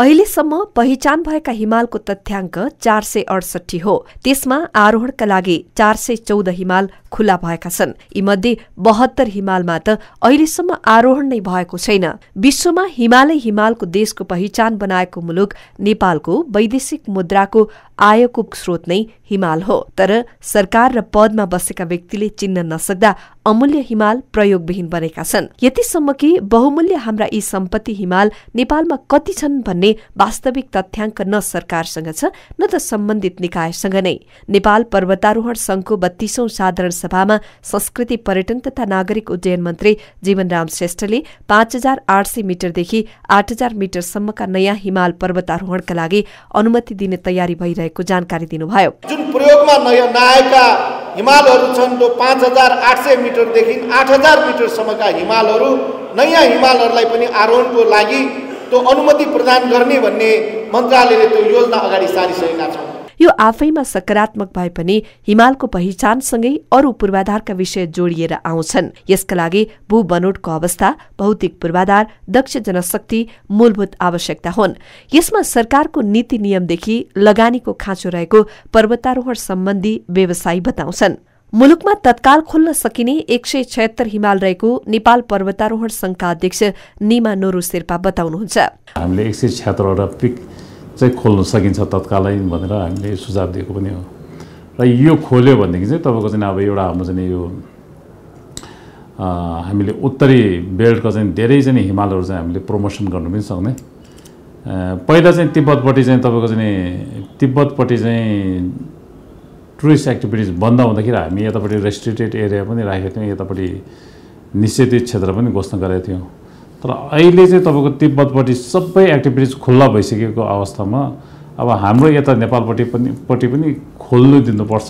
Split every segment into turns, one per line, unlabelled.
अहिलेसम्म पहिचान भएका हिमालको तथ्याङ्क चार सय अडसठी हो त्यसमा आरोहणका लागि चार सय चौध हिमाल खुल्ला भएका छन् यी मध्ये बहत्तर हिमालमा त अहिलेसम्म आरोहण नै भएको छैन विश्वमा हिमालय हिमालको देशको पहिचान बनाएको मुलुक नेपालको वैदेशिक मुद्राको आयको स्रोत नै हिमाल हो तर सरकार र पदमा बसेका व्यक्तिले चिन्न नसक्दा अमूल्य हिमाल प्रयोगविहीन बनेका छन् यतिसम्म कि बहुमूल्य हाम्रा यी सम्पत्ति हिमाल नेपालमा कति छन् भन्ने भन्ने वास्तविक तथ्याङ्क न सरकारसँग छ न त सम्बन्धित निकायसँग नै नेपाल पर्वतारोहण संघको बत्तीसौं साधारण सभामा संस्कृति पर्यटन तथा नागरिक उड्डयन मन्त्री जीवनराम श्रेष्ठले पाँच हजार आठ सय मिटरदेखि आठ हजार मिटरसम्मका नयाँ हिमाल पर्वतारोहणका लागि अनुमति दिने तयारी भइरहेको जानकारी दिनुभयो
जुन प्रयोगमा नयाँ नआएका हिमालहरू छन् जो पाँच हजार आठ सय मिटरदेखि आठ हजार मिटरसम्मका हिमालहरू नयाँ हिमालहरूलाई पनि आरोहणको लागि त्यो अनुमति प्रदान गर्ने भन्ने मन्त्रालयले त्यो योजना अगाडि सारिसकेका छौँ
यो आफैमा सकारात्मक भए पनि हिमालको पहिचानसँगै अरू पूर्वाधारका विषय जोडिएर आउँछन् यसका लागि भू बनोटको अवस्था भौतिक पूर्वाधार दक्ष जनशक्ति मूलभूत आवश्यकता हुन् यसमा सरकारको नीति नियमदेखि लगानीको खाँचो रहेको पर्वतारोहण सम्बन्धी व्यवसायी बताउँछन् मुलुकमा तत्काल खोल्न सकिने एक सय छयत्तर हिमाल रहेको नेपाल पर्वतारोहण संघका अध्यक्ष निमा नोरु शेर्पा बताउनुहुन्छ
हामीले एक सय छ्यात्तरवटा पिक चाहिँ खोल्न सकिन्छ तत्कालै भनेर हामीले सुझाव दिएको पनि हो र यो खोल्यो भनेदेखि चाहिँ तपाईँको चाहिँ अब एउटा हाम्रो चाहिँ यो हामीले उत्तरी बेल्टको चाहिँ धेरै चाहिँ हिमालहरू चाहिँ हामीले प्रमोसन गर्नु पनि सक्ने पहिला चाहिँ तिब्बतपट्टि चाहिँ तपाईँको चाहिँ तिब्बतपट्टि चाहिँ टुरिस्ट एक्टिभिटिज बन्द हुँदाखेरि हामी यतापट्टि रेस्ट्रिक्टेड एरिया पनि राखेका थियौँ यतापट्टि निषेधित क्षेत्र पनि घोषणा गरेका थियौँ तर अहिले चाहिँ तपाईँको तिब्बतपट्टि सबै एक्टिभिटिज खुल्ला भइसकेको अवस्थामा अब हाम्रो यता नेपालपट्टि पनि पट्टि पनि खोल्नु दिनुपर्छ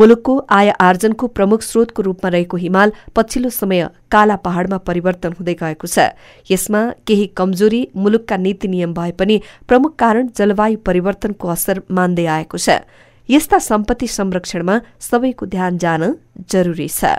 मुलुकको आय आर्जनको प्रमुख स्रोतको रूपमा रहेको हिमाल पछिल्लो समय काला पहाडमा परिवर्तन हुँदै गएको छ यसमा केही कमजोरी मुलुकका नीति नियम भए पनि प्रमुख कारण जलवायु परिवर्तनको असर मान्दै आएको छ यस्ता सम्पत्ति संरक्षणमा सबैको ध्यान जान जरुरी छ